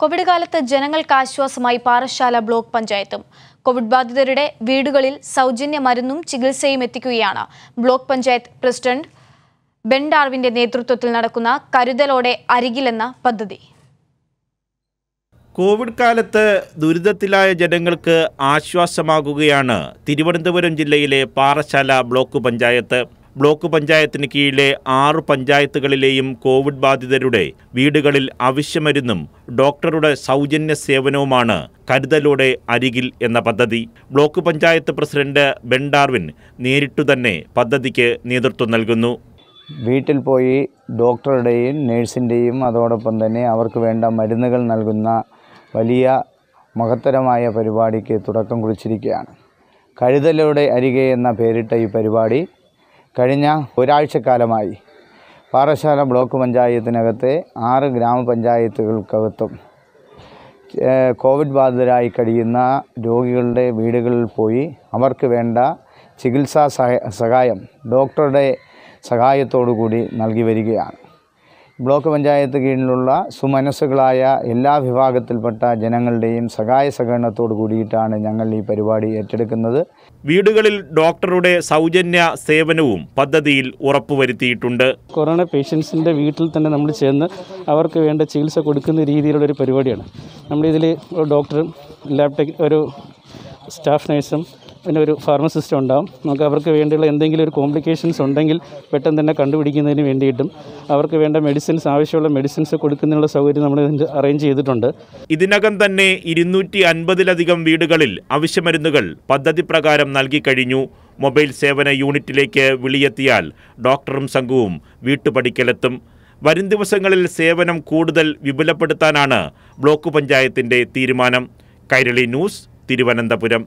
Covid കാലത്ത് ജനങ്ങൾക്ക് ആശ്വാസമായി പാറശാല ബ്ലോക്ക് പഞ്ചായത്തും കോവിഡ് ബാധിതരുടെ വീടുകളിൽ സൗജന്യ മരുന്നും ചികിത്സയും എത്തിക്കുകയാണ് ബ്ലോക്ക് പഞ്ചായത്ത് പ്രസിഡന്റ് ബെൻഡാർവിന്റെ നേതൃത്വത്തിൽ നടക്കുന്ന കരുതലോടെ അരികിലെന്ന പദ്ധതി കോവിഡ് കാലത്ത് ദുരിതത്തിലായ ജനങ്ങൾക്ക് ആശ്വാസമാകുകയാണ് തിരുവനന്തപുരം ജില്ലയിലെ പാറശാല ബ്ലോക്ക് പഞ്ചായത്ത് ബ്ലോക്ക് പഞ്ചായത്തിന് കീഴിലെ ആറ് പഞ്ചായത്തുകളിലെയും കോവിഡ് ബാധിതരുടെ വീടുകളിൽ ആവശ്യമരുന്നും ഡോക്ടറുടെ സൗജന്യ സേവനവുമാണ് കരുതലോടെ അരികിൽ എന്ന പദ്ധതി ബ്ലോക്ക് പഞ്ചായത്ത് പ്രസിഡന്റ് ബെൻഡാർവിൻ നേരിട്ടു തന്നെ പദ്ധതിക്ക് നേതൃത്വം നൽകുന്നു വീട്ടിൽ പോയി ഡോക്ടറുടെയും നേഴ്സിൻ്റെയും അതോടൊപ്പം തന്നെ അവർക്ക് വേണ്ട മരുന്നുകൾ നൽകുന്ന വലിയ മഹത്തരമായ പരിപാടിക്ക് തുടക്കം കുറിച്ചിരിക്കുകയാണ് കഴുതലോടെ അരികെ എന്ന പേരിട്ട ഈ പരിപാടി കഴിഞ്ഞ ഒരാഴ്ചക്കാലമായി പാറശാല ബ്ലോക്ക് പഞ്ചായത്തിനകത്തെ ആറ് ഗ്രാമപഞ്ചായത്തുകൾക്കകത്തും കോവിഡ് ബാധിതരായി കഴിയുന്ന രോഗികളുടെ വീടുകളിൽ പോയി അവർക്ക് വേണ്ട ചികിത്സാ സഹായം ഡോക്ടറുടെ സഹായത്തോടു കൂടി നൽകി വരികയാണ് ബ്ലോക്ക് പഞ്ചായത്ത് കീഴിലുള്ള സുമനസ്സുകളായ എല്ലാ വിഭാഗത്തിൽപ്പെട്ട ജനങ്ങളുടെയും സഹായ സഹകരണത്തോട് കൂടിയിട്ടാണ് ഞങ്ങൾ ഈ പരിപാടി ഏറ്റെടുക്കുന്നത് വീടുകളിൽ ഡോക്ടറുടെ സൗജന്യ സേവനവും പദ്ധതിയിൽ ഉറപ്പുവരുത്തിയിട്ടുണ്ട് കൊറോണ പേഷ്യൻസിൻ്റെ വീട്ടിൽ തന്നെ നമ്മൾ ചേർന്ന് അവർക്ക് വേണ്ട ചികിത്സ കൊടുക്കുന്ന രീതിയിലുള്ള ഒരു പരിപാടിയാണ് നമ്മളിതിൽ ഡോക്ടറും ലാബ് ടെക് ഒരു സ്റ്റാഫ് നഴ്സും പിന്നെ ഒരു ഫാർമസിസ്റ്റ് ഉണ്ടാവും നമുക്ക് അവർക്ക് വേണ്ടിയുള്ള എന്തെങ്കിലും ഒരു കോംപ്ലിക്കേഷൻസ് ഉണ്ടെങ്കിൽ പെട്ടെന്ന് തന്നെ കണ്ടുപിടിക്കുന്നതിന് വേണ്ടിയിട്ടും അവർക്ക് വേണ്ട മെഡിസിൻസ് ആവശ്യമുള്ള മെഡിസിൻസ് കൊടുക്കുന്നതിനുള്ള സൗകര്യം നമ്മൾ അറേഞ്ച് ചെയ്തിട്ടുണ്ട് ഇതിനകം തന്നെ ഇരുന്നൂറ്റി അൻപതിലധികം വീടുകളിൽ ആവശ്യമരുന്നുകൾ പദ്ധതി പ്രകാരം നൽകിക്കഴിഞ്ഞു മൊബൈൽ സേവന യൂണിറ്റിലേക്ക് വിളിയെത്തിയാൽ ഡോക്ടറും സംഘവും വീട്ടുപടിക്കലെത്തും വരും ദിവസങ്ങളിൽ സേവനം കൂടുതൽ വിപുലപ്പെടുത്താനാണ് ബ്ലോക്ക് പഞ്ചായത്തിൻ്റെ തീരുമാനം കൈരളി ന്യൂസ് തിരുവനന്തപുരം